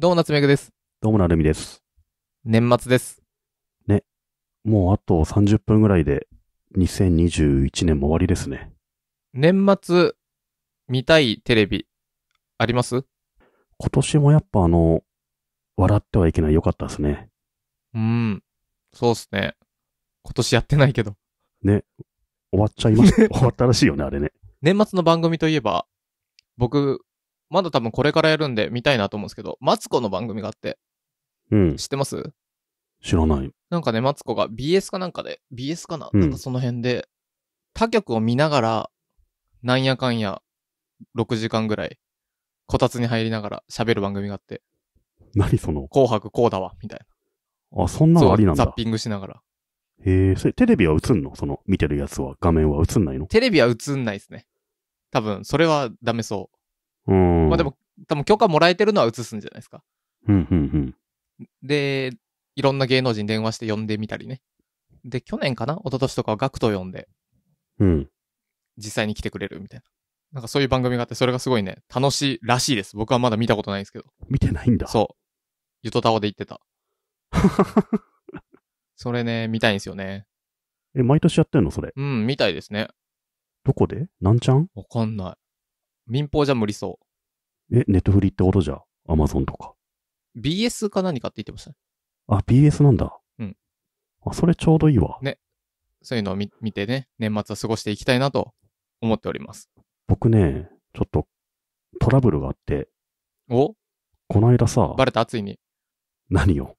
どうも、夏目ぐです。どうも、なるみです。年末です。ね。もうあと30分ぐらいで、2021年も終わりですね。年末、見たいテレビ、あります今年もやっぱあの、笑ってはいけないよかったですね。うん。そうっすね。今年やってないけど。ね。終わっちゃいました。終わったらしいよね、あれね。年末の番組といえば、僕、まだ多分これからやるんで見たいなと思うんですけど、マツコの番組があって、うん。知ってます知らない。なんかね、マツコが BS かなんかで、BS かな、うんなんかその辺で、他局を見ながら、なんやかんや、6時間ぐらい、こたつに入りながら喋る番組があって、何その、紅白こうだわ、みたいな。あ、そんなのありなんザッピングしながら。へえ、それテレビは映んのその、見てるやつは、画面は映んないのテレビは映んないですね。多分、それはダメそう。まあでも、多分許可もらえてるのは映すんじゃないですか。うんうんうん。で、いろんな芸能人電話して呼んでみたりね。で、去年かな一昨年とかはガクト呼んで。うん。実際に来てくれるみたいな。なんかそういう番組があって、それがすごいね、楽しいらしいです。僕はまだ見たことないんですけど。見てないんだ。そう。ゆとたおで言ってた。それね、見たいんですよね。え、毎年やってんのそれ。うん、見たいですね。どこでなんちゃんわかんない。民放じゃ無理そう。え、ネットフリってことじゃ、アマゾンとか。BS か何かって言ってました、ね、あ、BS なんだ。うん。あ、それちょうどいいわ。ね。そういうのを見てね、年末は過ごしていきたいなと思っております。僕ね、ちょっとトラブルがあって。おこないださ。バレた、ついに。何よ。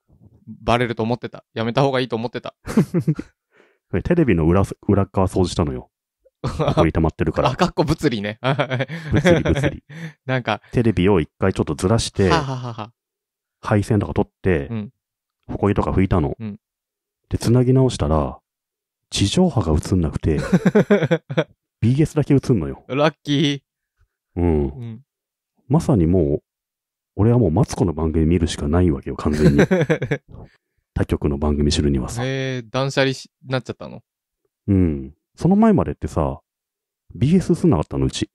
バレると思ってた。やめた方がいいと思ってた。テレビの裏、裏側掃除したのよ。ここに溜まってるから。あ、かっこ物理ね。物理物理。なんか。テレビを一回ちょっとずらして、配線とか取って、うん、ほこりとか拭いたの。うん、で、繋ぎ直したら、地上波が映んなくて、BS だけ映んのよ。ラッキー。うん。まさにもう、俺はもうマツコの番組見るしかないわけよ、完全に。他局の番組知るにはさ。えー、断捨離しなっちゃったのうん。その前までってさ、BS すんなかったの、うち。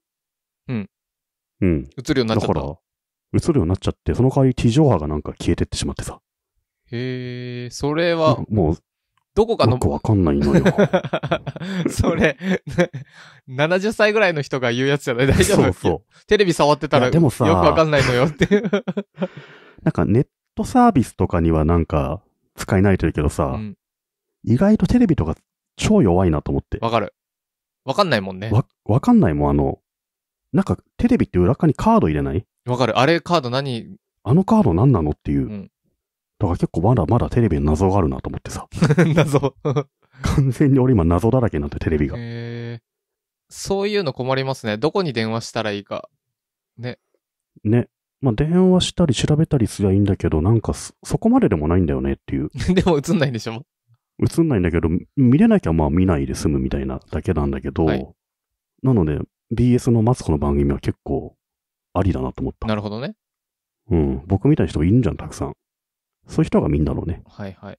うん。うん。映るようになっちゃっから、映るようになっちゃって、その代わり地上波がなんか消えてってしまってさ。へえ、それは、もう、どこかなのん、かわかんないのよ。それ、70 歳ぐらいの人が言うやつじゃない大丈夫そうそテレビ触ってたら、でもさよくわかんないのよって。う。なんかネットサービスとかにはなんか使えないといけどさ、うん意外とテレビとか超弱いなと思って。わかる。わかんないもんね。わ、わかんないもん、あの、なんかテレビって裏側にカード入れないわかる。あれカード何あのカード何なのっていう。うん、だから結構まだまだテレビの謎があるなと思ってさ。謎完全に俺今謎だらけになってテレビが。へそういうの困りますね。どこに電話したらいいか。ね。ね。まあ、電話したり調べたりすりゃいいんだけど、なんかそこまででもないんだよねっていう。でも映んないんでしょ映んないんだけど、見れなきゃまあ見ないで済むみたいなだけなんだけど、はい、なので、BS のマツコの番組は結構ありだなと思った。なるほどね。うん。僕みたいな人いるじゃん、たくさん。そういう人が見んだろうね。はいはい。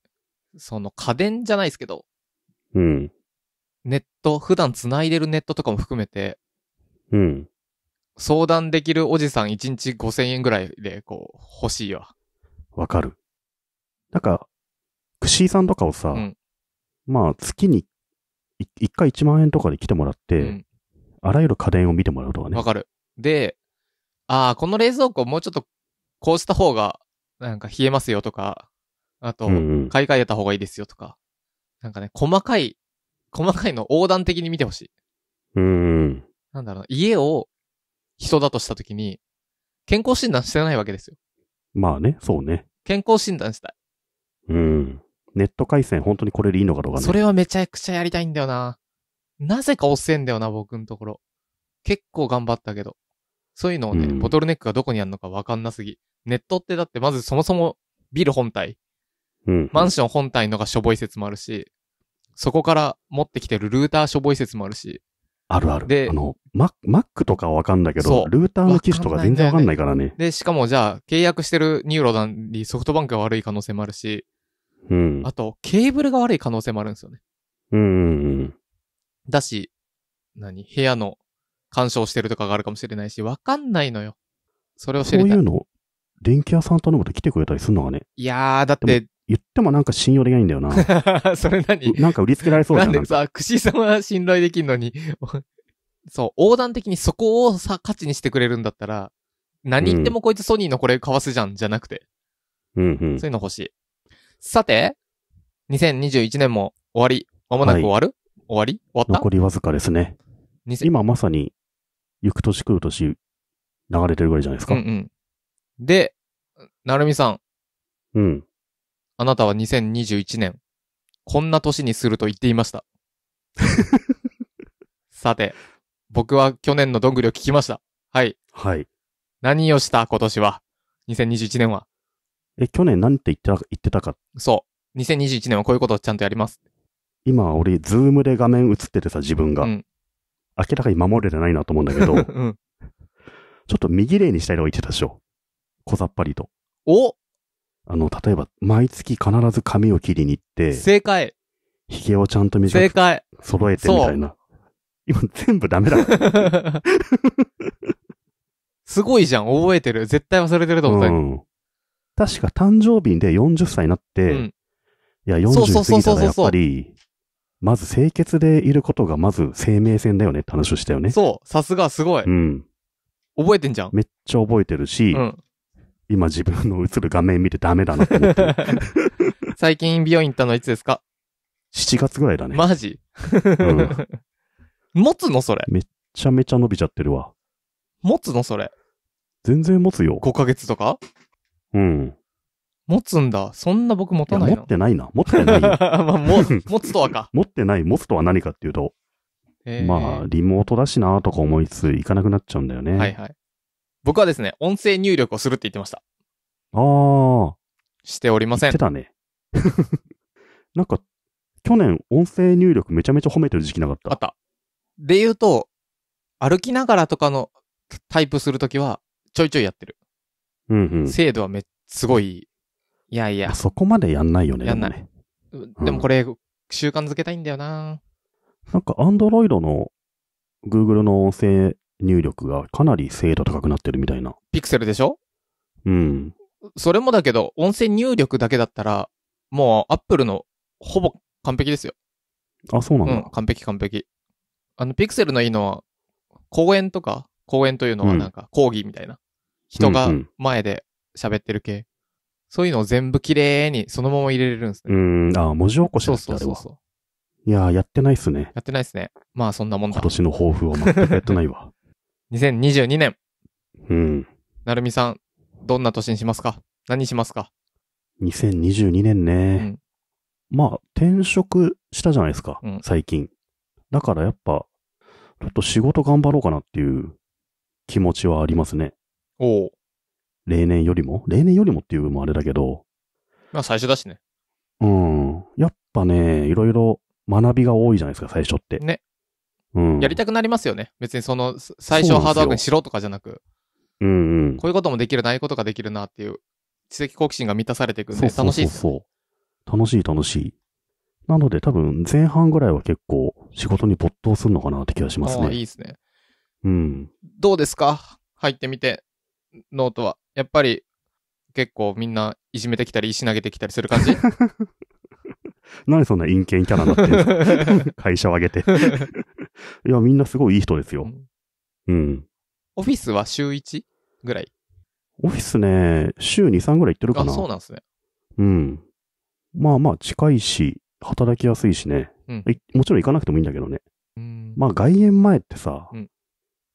その家電じゃないですけど。うん。ネット、普段繋いでるネットとかも含めて。うん。相談できるおじさん1日5000円ぐらいで、こう、欲しいわ。わかる。なんか、ーさんとかをさ、うん、まあ、月に1回1万円とかで来てもらって、うん、あらゆる家電を見てもらうとかね。わかる。で、ああ、この冷蔵庫もうちょっとこうした方が、なんか冷えますよとか、あと、買い替えた方がいいですよとか、なんかね、細かい、細かいの横断的に見てほしい。うん。なんだろう家を人だとしたときに、健康診断してないわけですよ。まあね、そうね。健康診断したい。うん。ネット回線本当にこれでいいのかどうかね。それはめちゃくちゃやりたいんだよな。なぜか遅せんだよな、僕のところ。結構頑張ったけど。そういうのをね、うん、ボトルネックがどこにあるのかわかんなすぎ。ネットってだってまずそもそもビル本体。うん。マンション本体のがしょぼい説もあるし、そこから持ってきてるルーターしょぼい説もあるし。あるある。で、あの、マックとかはわかんだけど、ルーターの機種とか全然わかんないからね。で、しかもじゃあ、契約してるニューロなにソフトバンクが悪い可能性もあるし、うん。あと、ケーブルが悪い可能性もあるんですよね。うんうんうん。だし、何部屋の干渉してるとかがあるかもしれないし、わかんないのよ。それを知りたい。そういうの、電気屋さん頼むと来てくれたりすんのかね。いやー、だって、言ってもなんか信用できないんだよな。それ何なんか売りつけられそうだな。なんでさ、くしさんは信頼できんのに そう、横断的にそこをさ、価値にしてくれるんだったら、何言ってもこいつソニーのこれ買わすじゃん、じゃなくて。うんうん。そういうの欲しい。さて、2021年も終わり、まもなく終わる、はい、終わり終わった残りわずかですね。今まさに、行く年来る年、流れてるぐらいじゃないですか。うんうん、で、なるみさん。うん。あなたは2021年、こんな年にすると言っていました。さて、僕は去年のどんぐりを聞きました。はい。はい。何をした今年は ?2021 年は。え、去年何て言ってた言ってたか。そう。2021年はこういうことをちゃんとやります。今、俺、ズームで画面映っててさ、自分が。うん、明らかに守れてないなと思うんだけど、うん、ちょっと右例にしたいのが言ってたでしょ。小ざっぱりと。おあの、例えば、毎月必ず髪を切りに行って、正解髭をちゃんと短く正解揃えてみたいな。今全部ダメだ。すごいじゃん、覚えてる。絶対忘れてると思った、うん、確か誕生日で40歳になっうて、ん。いや、40過ぎたらやっぱり、まず清潔でいることがまず生命線だよねって話をしたよね。そう。さすが、すごい。うん。覚えてんじゃん。めっちゃ覚えてるし、うん。今自分の映る画面見てダメだなって思って 最近美容院行ったのいつですか7月ぐらいだね。マジうん 持つのそれ。めっちゃめちゃ伸びちゃってるわ。持つのそれ。全然持つよ。5ヶ月とかうん。持つんだ。そんな僕持たない持ってないな。持ってない。まあ、も 持つとはか。持ってない、持つとは何かっていうと、えーまあ、リモートだしなとか思いつつ、行かなくなっちゃうんだよね。はいはい。僕はですね、音声入力をするって言ってました。ああ。しておりませ言っんて。たね。なんか、去年、音声入力めちゃめちゃ褒めてる時期なかった。あった。で言うと、歩きながらとかのタイプするときは、ちょいちょいやってる。うんうん。精度はめ、すごい、いやいや。そこまでやんないよね。やんない。でもね、でもこれ、うん、習慣づけたいんだよななんか、アンドロイドの Google の音声入力がかなり精度高くなってるみたいな。ピクセルでしょうん。それもだけど、音声入力だけだったら、もう Apple のほぼ完璧ですよ。あ、そうなんだ。うん、完璧完璧。あの、ピクセルのいいのは、公演とか、公演というのはなんか講義みたいな。人が前で喋ってる系。そういうのを全部綺麗にそのまま入れれるんですね。うん、ああ、文字起こしだったそうそうそう。いやー、やってないっすね。やってないっすね。まあ、そんなもんだ。今年の抱負を全くやってないわ。2022 年。うん。なるみさん、どんな年にしますか何しますか ?2022 年ね、うん。まあ、転職したじゃないですか、うん、最近。だからやっぱ、ちょっと仕事頑張ろうかなっていう気持ちはありますね。お例年よりも例年よりもっていうのもあれだけど。まあ最初だしね。うん。やっぱね、いろいろ学びが多いじゃないですか、最初って。ね。うん。やりたくなりますよね。別にその、最初ハードワークにしろとかじゃなく。うんうん。こういうこともできるな、ああいうことができるなっていう、知的好奇心が満たされていくんで、楽しいです、そうそうそう楽しい楽しい。なので多分前半ぐらいは結構仕事に没頭するのかなって気がしますね。ああいいですね。うん。どうですか入ってみて。ノートは。やっぱり結構みんないじめてきたり石投げてきたりする感じ何 そんな陰険キャラになってんの 会社を挙げていや、みんなすごいいい人ですよ。うん。オフィスは週 1? ぐらいオフィスね、週2、3ぐらい行ってるかな。あ、そうなんですね。うん。まあまあ、近いし、働きやすいしね、うんい。もちろん行かなくてもいいんだけどね。うんまあ、外苑前ってさ、うん、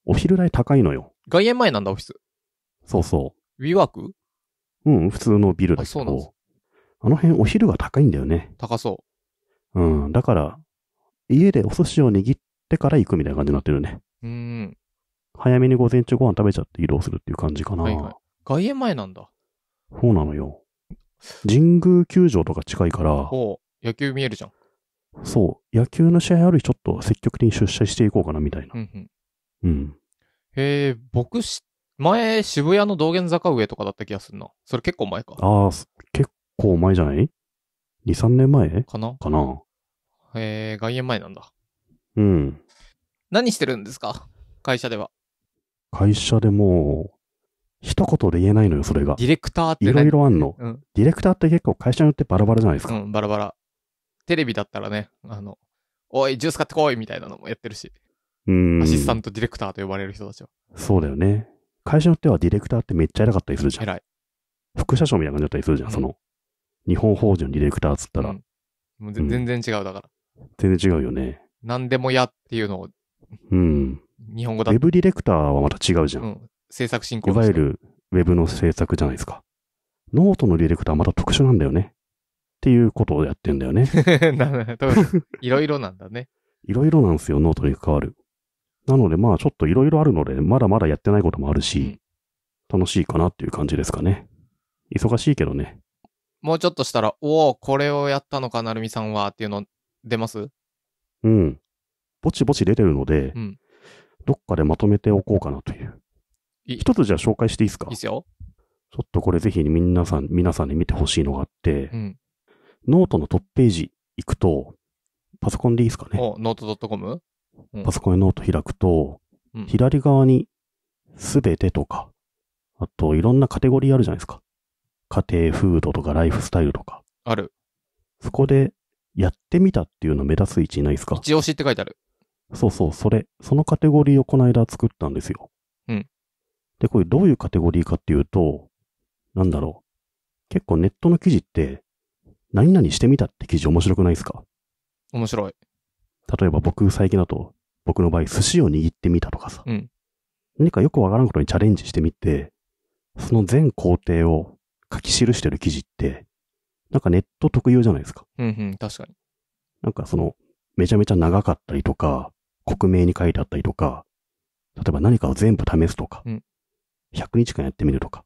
お昼代高いのよ。外苑前なんだ、オフィス。そうそう。w e うん、普通のビルだけど。あの辺お昼が高いんだよね。高そう。うん、だから、家でお寿司を握ってから行くみたいな感じになってるね。うん。早めに午前中ご飯食べちゃって移動するっていう感じかな。はいはい、外苑前なんだ。そうなのよ。神宮球場とか近いから。ほう、野球見えるじゃん。そう、野球の試合ある日ちょっと積極的に出社していこうかなみたいな。うん、ん、うん。へえ、僕知っ前、渋谷の道玄坂上とかだった気がするな。それ結構前か。ああ、結構前じゃない ?2、3年前かなかな。えー、外苑前なんだ。うん。何してるんですか会社では。会社でもう、一言で言えないのよ、それが。ディレクターっていろいろあんの、うん。ディレクターって結構会社によってバラバラじゃないですか。うん、バラバラ。テレビだったらね、あの、おい、ジュース買ってこいみたいなのもやってるし。うん。アシスタントディレクターと呼ばれる人たちは。そうだよね。会社によってはディレクターってめっちゃ偉かったりするじゃん。偉い。副社長みたいな感じだったりするじゃん、その、日本法人のディレクターっつったら、うんもう全然違うだから。全然違うよね。何でもやっていうのをうん。日本語ウェブディレクターはまた違うじゃん。うん、制作進行いわゆるウェブの制作じゃないですか。ノートのディレクターはまた特殊なんだよね。っていうことをやってんだよね。ないろいろなんだね。いろいろなんですよ、ノートに関わる。なのでまあちょっといろいろあるので、まだまだやってないこともあるし、楽しいかなっていう感じですかね。忙しいけどね。もうちょっとしたら、おお、これをやったのか、なるみさんはっていうの出ますうん。ぼちぼち出てるので、うん、どっかでまとめておこうかなという。一つじゃあ紹介していいですかいいですよ。ちょっとこれぜひ皆さん、皆さんに見てほしいのがあって、うん、ノートのトップページ行くと、パソコンでいいですかね。お、ノート .com? パソコンやノート開くと、うん、左側に、すべてとか、あと、いろんなカテゴリーあるじゃないですか。家庭、フードとか、ライフスタイルとか。ある。そこで、やってみたっていうの目立つ位置ないですか一押しって書いてある。そうそう、それ。そのカテゴリーをこの間作ったんですよ。うん。で、これどういうカテゴリーかっていうと、なんだろう。結構ネットの記事って、何々してみたって記事面白くないですか面白い。例えば僕最近だと、僕の場合寿司を握ってみたとかさ、うん、何かよくわからんことにチャレンジしてみて、その全工程を書き記してる記事って、なんかネット特有じゃないですか。うんうん、確かに。なんかその、めちゃめちゃ長かったりとか、国名に書いてあったりとか、例えば何かを全部試すとか、うん、100日間やってみるとか、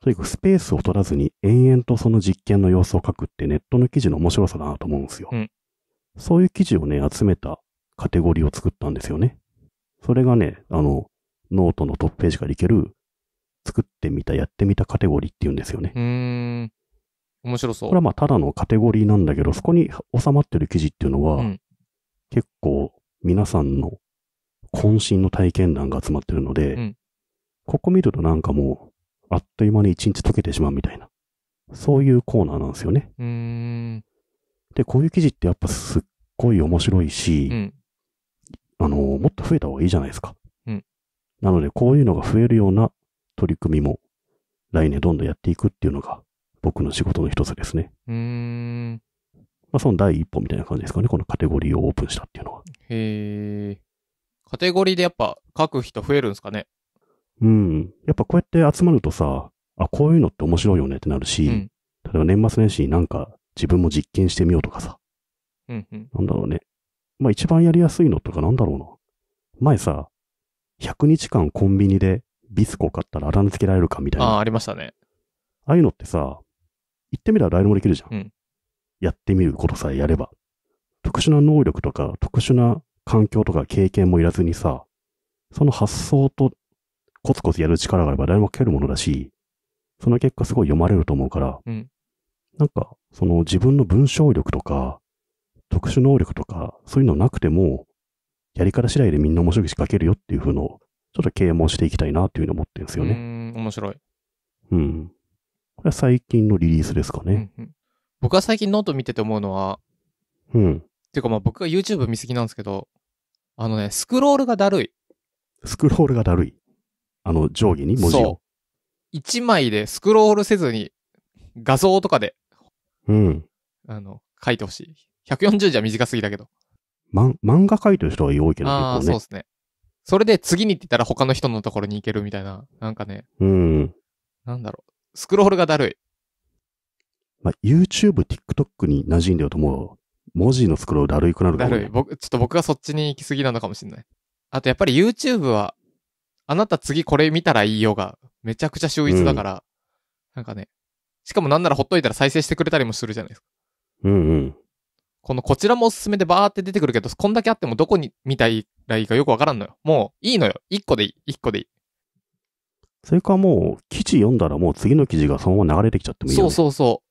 とにかくスペースを取らずに延々とその実験の様子を書くってネットの記事の面白さだなと思うんですよ。うん、そういう記事をね、集めたカテゴリーを作ったんですよね。それがね、あの、ノートのトップページからいける、作ってみた、やってみたカテゴリーっていうんですよね。うん。面白そう。これはまあ、ただのカテゴリーなんだけど、そこに収まってる記事っていうのは、うん、結構皆さんの渾身の体験談が集まってるので、うん、ここ見るとなんかもう、あっという間に一日溶けてしまうみたいな、そういうコーナーなんですよね。うん。で、こういう記事ってやっぱすっごい面白いし、うん、あの、もっと増えた方がいいじゃないですか。うん、なので、こういうのが増えるような取り組みも、来年どんどんやっていくっていうのが、僕の仕事の一つですね。うん。まあ、その第一歩みたいな感じですかね、このカテゴリーをオープンしたっていうのは。へえ。カテゴリーでやっぱ書く人増えるんですかねうん。やっぱこうやって集まるとさ、あ、こういうのって面白いよねってなるし、うん、例えば年末年始になんか自分も実験してみようとかさ。うんうん。なんだろうね。まあ一番やりやすいのとかなんだろうな。前さ、100日間コンビニでビスコ買ったらあだ名つけられるかみたいな。ああ、ありましたね。ああいうのってさ、言ってみれば誰でもできるじゃん。うん、やってみることさえやれば。特殊な能力とか、特殊な環境とか経験もいらずにさ、その発想とコツコツやる力があれば誰も書けるものだし、その結果すごい読まれると思うから、うん、なんか、その自分の文章力とか、特殊能力とか、そういうのなくても、やり方次第でみんな面白い仕掛けるよっていう風の、ちょっと啓蒙していきたいなっていうふうに思ってるんですよね。うん、面白い。うん。これは最近のリリースですかね。うんうん、僕は最近ノート見てて思うのは、うん。ていうかまあ僕が YouTube 見すぎなんですけど、あのね、スクロールがだるい。スクロールがだるい。あの、上下に文字を。そう。一枚でスクロールせずに、画像とかでうん。あの、書いてほしい。140字は短すぎだけど。ま、漫画書いてる人が多いけど、ね、ああ、そうですね。それで次にって言ったら他の人のところに行けるみたいな、なんかね。うん。なんだろう。スクロールがだるい。まあ、YouTube、TikTok に馴染んでると思う。文字のスクロールだるいくなる、ね、だるい。僕、ちょっと僕がそっちに行きすぎなのかもしれない。あとやっぱり YouTube は、あなた次これ見たらいいよが、めちゃくちゃ秀逸だから、うん、なんかね、しかもなんならほっといたら再生してくれたりもするじゃないですか。うんうん。このこちらもおすすめでバーって出てくるけど、こんだけあってもどこに見たいらいいかよくわからんのよ。もういいのよ。1個でいい。1個でいい。それかもう、記事読んだらもう次の記事がそのまま流れてきちゃってもいいよ、ね、そうそうそ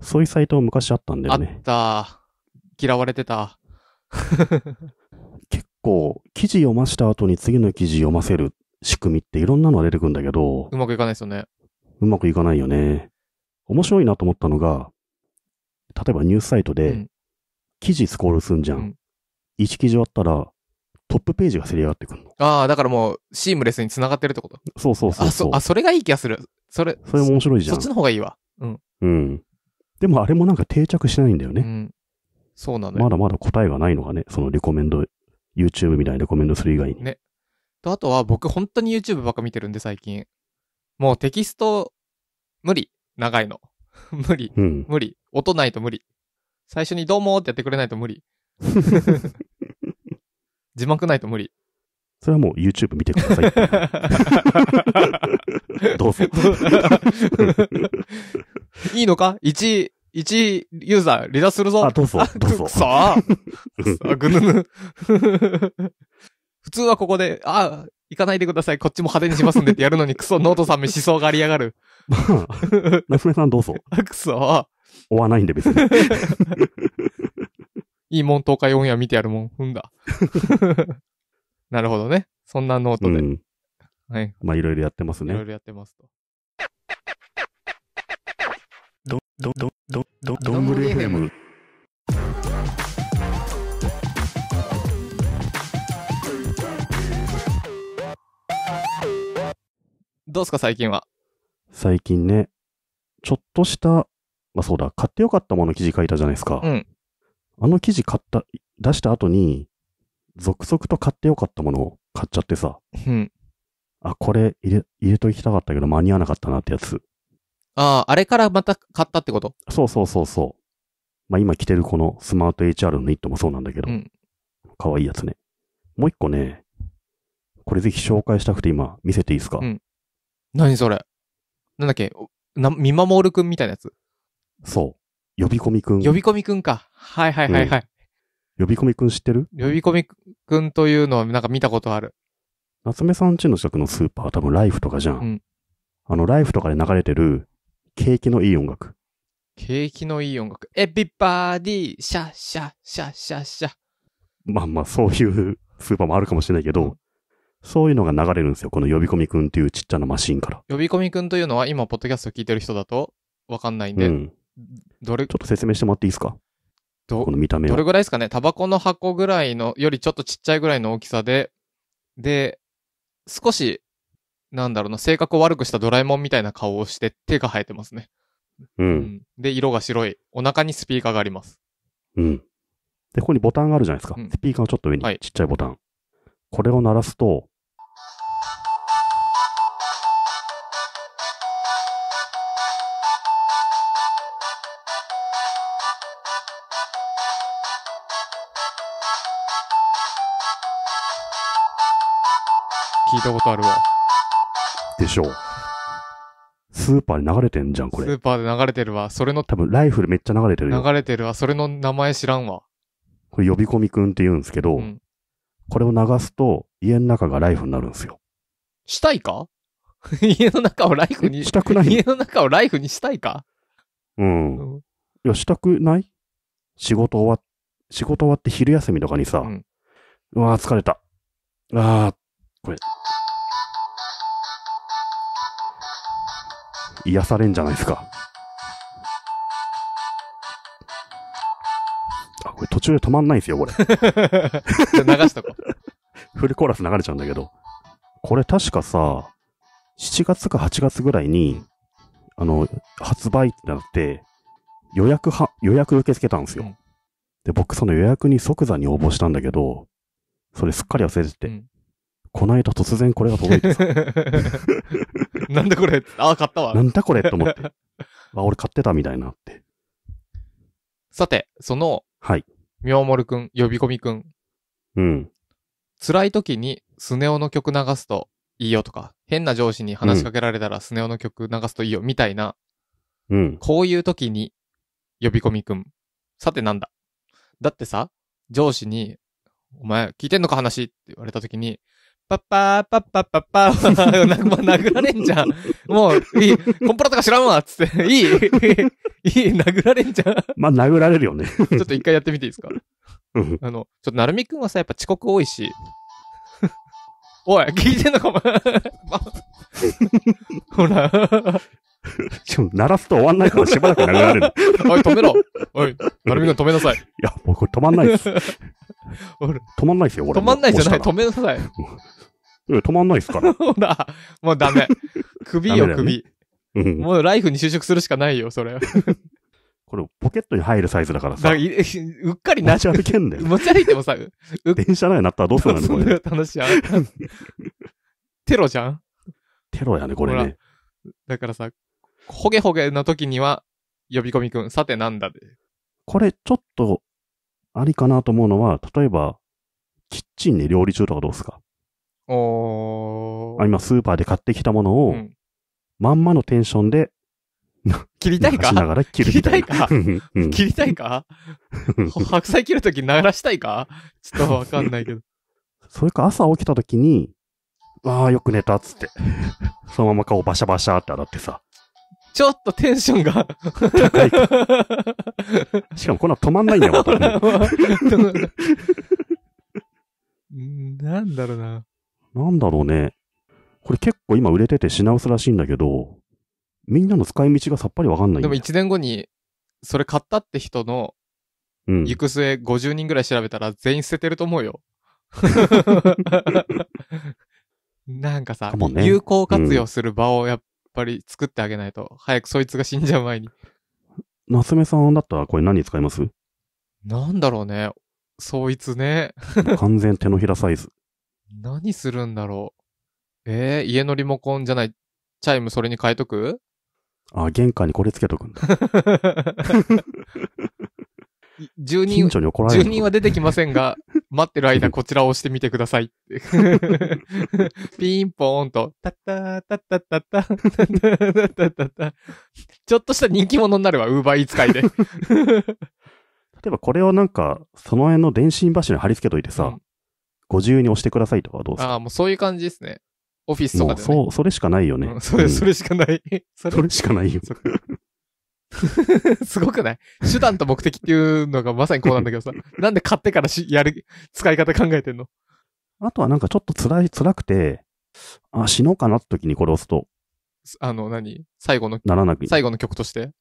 う。そういうサイト昔あったんだよね。あった。嫌われてた。結構、記事読ました後に次の記事読ませる仕組みっていろんなの出てくるんだけど。うまくいかないですよね。うまくいかないよね。面白いなと思ったのが、例えばニュースサイトで、記事スコールすんじゃん。うん、1記事終わったら、トップページがせり上がってくるの。ああ、だからもう、シームレスに繋がってるってことそうそうそうあ、そ、あ、それがいい気がする。それ、それ面白いじゃん。そっちの方がいいわ。うん。うん。でもあれもなんか定着しないんだよね。うん。そうなのまだまだ答えがないのがね、そのレコメンド、YouTube みたいにレコメンドする以外に。ね。と、あとは僕本当に YouTube ばっか見てるんで最近。もうテキスト、無理。長いの。無理、うん、無理。音ないと無理。最初にどうもってやってくれないと無理。字幕ないと無理。それはもう YouTube 見てください。どうぞ。いいのか ?1、1ユーザー離脱するぞ。あ、どうぞ。どうぞ。くそー。ぐぬぬ。普通はここで、あ、行かないでください、こっちも派手にしますんでってやるのに、クソ、ノートさんめ思想がありやがる。まあ、娘さんどうぞ。クソ。追わないんで別に。いいもん、東海オンエア見てやるもん、踏んだ。なるほどね。そんなノートで。うん、はい。まあ、いろいろやってますね。いろいろやってますと。ど、ど、ど、ど、ど、どんぐり FM。どうすか最近は。最近ね、ちょっとした、まあそうだ、買ってよかったもの記事書いたじゃないですか。うん。あの記事買った、出した後に、続々と買ってよかったものを買っちゃってさ、うん。あ、これ入れ、入れときたかったけど間に合わなかったなってやつ。ああ、あれからまた買ったってことそうそうそうそう。まあ今着てるこのスマート HR のニットもそうなんだけど、うんかわいいやつね。もう一個ね、これぜひ紹介したくて今見せていいですか、うん何それなんだっけな、見守るくんみたいなやつ。そう。呼び込みくん。呼び込みくんか。はいはいはいはい。うん、呼び込みくん知ってる呼び込みくんというのはなんか見たことある。夏目さんちの近くのスーパー多分ライフとかじゃん。うん、あの、ライフとかで流れてる、景気のいい音楽。景気のいい音楽。エビバーディー、シャッシャッシャッシャッシャまあまあ、そういうスーパーもあるかもしれないけど、そういうのが流れるんですよ。この呼び込みくんっていうちっちゃなマシンから。呼び込みくんというのは、今、ポッドキャスト聞いてる人だとわかんないんで、うん、どれ、ちょっと説明してもらっていいですかこの見た目どれぐらいですかねタバコの箱ぐらいの、よりちょっとちっちゃいぐらいの大きさで、で、少し、なんだろうな、性格を悪くしたドラえもんみたいな顔をして手が生えてますね。うん、うん。で、色が白い。お腹にスピーカーがあります。うん。で、ここにボタンがあるじゃないですか。うん、スピーカーのちょっと上に、ちっちゃいボタン。これを鳴らすと、聞いたことあるわ。でしょう。スーパーで流れてんじゃん、これ。スーパーで流れてるわ。それの、多分、ライフルめっちゃ流れてるよ。流れてるわ。それの名前知らんわ。これ、呼び込みくんって言うんですけど、うん。これを流すと、家の中がライフになるんですよ。したいか 家の中をライフに、したくない家の中をライフにしたいかうん。うんいや、したくない仕事終わっ、仕事終わって昼休みとかにさ、ううわー疲れた。あー、これ、癒されんじゃないですか。あ、これ途中で止まんないんですよ、これ。流しとこう。フルコーラス流れちゃうんだけど。これ確かさ、7月か8月ぐらいに、あの、発売ってなって、予約は、予約受け付けたんですよ。うん、で、僕その予約に即座に応募したんだけど、それすっかり忘れてて、うん、こないだ突然これが届いてさ。なんでこれああ、買ったわ。なんだこれと思って。あ、俺買ってたみたいなって。さて、その、はい。みょうもるくん、呼び込みくん。うん。辛い時にスネ夫の曲流すといいよとか、変な上司に話しかけられたらスネ夫の曲流すといいよみたいな、うん。こういう時に呼び込みくん。さてなんだだってさ、上司に、お前聞いてんのか話って言われた時に、パッパー、パッパッパッパー、まあ、殴られんじゃん。もう、いい、コンプラとか知らんわ、つって。いい、いい、殴られんじゃん。まあ、殴られるよね。ちょっと一回やってみていいですかうん。あの、ちょっと、なるみくんはさ、やっぱ遅刻多いし。おい、聞いてんのかも。ほら。しも、鳴らすと終わんないからしばらくられる。おい、止めろおい、なるみくん止めなさい。いや、もうこれ止まんないです。止まんないですよ、俺。止まんないじゃない、止めなさい。うん止まんないですから。ほら、もうダメ。首よ、よね首。うん。もうライフに就職するしかないよ、それ。かこれ、ポケットに入るサイズだからさら、、うっかりな持ち歩けんだよ。持ち歩いてもさ、電車内になったらどうするんだよ、こんれ。な話や。テロじゃんテロやね、これね。だからさ、ほげほげの時には、呼び込みくん、さてなんだで。これ、ちょっと、ありかなと思うのは、例えば、キッチンで料理中とかどうですかおー。あ今、スーパーで買ってきたものを、うん、まんまのテンションで、切りたいかながら切る切りたいか うん、切りたいか 白菜切るとき鳴らしたいかちょっとわかんないけど。それか朝起きたときに、ああ、よく寝たっつって。そのまま顔バシャバシャって洗ってさ。ちょっとテンションが。高いしかもこんな止まんないんだよ、また、ね。なんだろうな。なんだろうね。これ結構今売れてて品薄らしいんだけど、みんなの使い道がさっぱりわかんないんでも1年後に、それ買ったって人の、行く末50人ぐらい調べたら全員捨ててると思うよ。なんかさ、ね、有効活用する場をやっぱり作ってあげないと、早くそいつが死んじゃう前に。夏目さんだったらこれ何使いますなんだろうね。そいつね。完全手のひらサイズ。何するんだろう。ええー、家のリモコンじゃない、チャイムそれに変えとくあ、玄関にこれつけとくんだ。住人、住人は出てきませんが、待ってる間こちらを押してみてください。ピンポーンと、タッター、ッタッタッタ、ッタッタッタッタちょっとした人気者になるわ、ウーバーイーツ界で。例えばこれをなんか、その辺の電信柱に貼り付けといてさ、うん、ご自由に押してくださいとかどうするああ、もうそういう感じですね。オフィスとかで、ね、そう、それしかないよね。うん、それ、それしかない。それしかないよ。すごくない手段と目的っていうのがまさにこうなんだけどさ。なんで買ってからし、やる、使い方考えてんのあとはなんかちょっと辛い、辛くて、あ、死のうかなって時にこれ押すと。あの何、何最後の、ならなく最後の曲として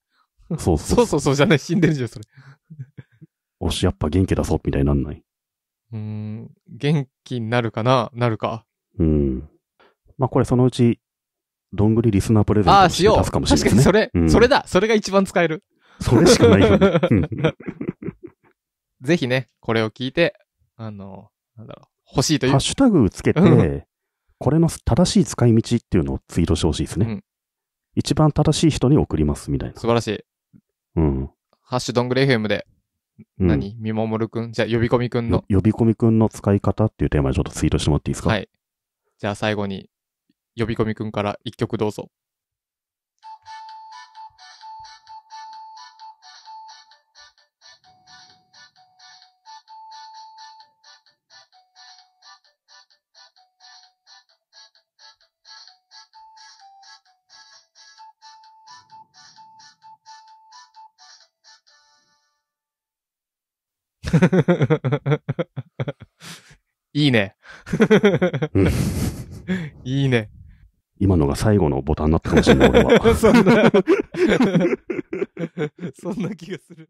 そうそう。そうそうじゃない、死んでるじゃん、それ。押 し、やっぱ元気出そう、みたいになんないうん、元気になるかななるか。うん。まあこれそのうちどんぐりリスナープレゼントをしよう。確かにそれ、うん、それだ。それが一番使える。それしかないね。ぜひね、これを聞いて、あの、なんだろう、欲しいという。ハッシュタグつけて、これの正しい使い道っていうのをツイートしてほしいですね、うん。一番正しい人に送りますみたいな。素晴らしい。うん。ハッシュどんぐり FM で何、うん、見守るくんじゃあ、呼び込みくんの。呼び込みくんの使い方っていうテーマでちょっとツイートしてもらっていいですかはい。じゃあ、最後に、呼び込みくんから一曲どうぞ。いいね。いいね。今のが最後のボタンだったかもしれない、俺は。そんな気がする。